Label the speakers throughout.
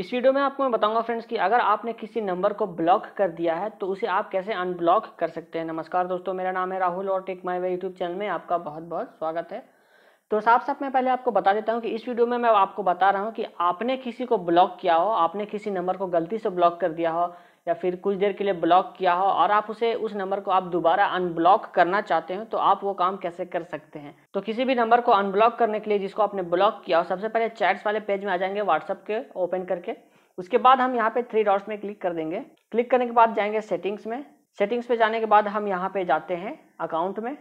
Speaker 1: इस वीडियो में आपको मैं बताऊंगा फ्रेंड्स कि अगर आपने किसी नंबर को ब्लॉक कर दिया है तो उसे आप कैसे अनब्लॉक कर सकते हैं नमस्कार दोस्तों मेरा नाम है राहुल और Take My Way YouTube channel में आपका बहुत बहुत स्वागत है तो साफ साफ मैं पहले आपको बता देता हूँ कि इस वीडियो में मैं आपको बता रहा हूँ कि आपने किसी को ब्लॉक किया हो आपने किसी नंबर को गलती से ब्लॉक कर दिया हो या फिर कुछ देर के लिए ब्लॉक किया हो और आप उसे उस नंबर को आप दोबारा अनब्लॉक करना चाहते हो तो आप वो काम कैसे कर सकते हैं तो किसी भी नंबर को अनब्लॉक करने के लिए जिसको आपने ब्लॉक किया हो सबसे पहले चैट्स वाले पेज में आ जाएंगे व्हाट्सअप के ओपन करके उसके बाद हम यहाँ पे थ्री डॉट्स में क्लिक कर देंगे क्लिक करने के बाद जाएंगे सेटिंग्स में सेटिंग्स पे जाने के बाद हम यहाँ पे जाते हैं अकाउंट में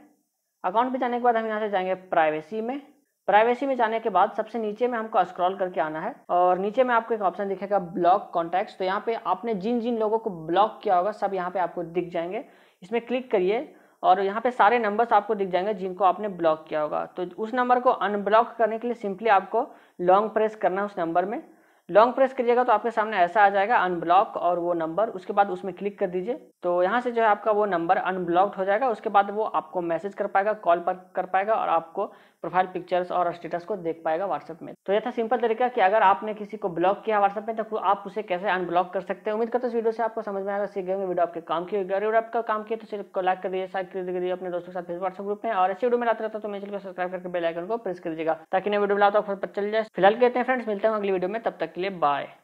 Speaker 1: अकाउंट पे जाने के बाद हम यहाँ से जाएंगे प्राइवेसी में प्राइवेसी में जाने के बाद सबसे नीचे में हमको स्क्रॉल करके आना है और नीचे में आपको एक ऑप्शन दिखेगा ब्लॉक कॉन्टैक्ट्स तो यहाँ पे आपने जिन जिन लोगों को ब्लॉक किया होगा सब यहाँ पे आपको दिख जाएंगे इसमें क्लिक करिए और यहाँ पे सारे नंबर्स आपको दिख जाएंगे जिनको आपने ब्लॉक किया होगा तो उस नंबर को अनब्लॉक करने के लिए सिंपली आपको लॉन्ग प्रेस करना है उस नंबर में लॉन्ग प्रेस करिएगा तो आपके सामने ऐसा आ जाएगा अनब्लॉक और वो नंबर उसके बाद उसमें क्लिक कर दीजिए तो यहाँ से जो है आपका वो नंबर अनब्लॉक्ड हो जाएगा उसके बाद वो आपको मैसेज कर पाएगा कॉल पर कर पाएगा और आपको प्रोफाइल पिक्चर्स और स्टेटस को देख पाएगा व्हाट्सएप में तो यह था सिंपल तरीका कि अगर आपने किसी को ब्लॉक किया व्हाट्सएप में तो आप उसे कैसे अनब्लॉक कर सकते हैं उम्मीद करते इस वीडियो से आपको समझ में आएगा सीख गए वीडियो आपके काम की होगी और आपका काम किया तो सिर्फ को लाइक कर दीजिए साइड कर दीजिए अपने दोस्तों के साथ व्हाट्सएप ग्रुप में और ऐसे वीडियो में आता रहता तो मैं चैनल सब्सक्राइब करके बेलाइकन को प्रेस कर दीजिएगा ताकि नई वीडियो मिला तो चल जाए फिलहाल कहते हैं फ्रेंड्स मिलते हैं अगली वीडियो में तब तक плебай.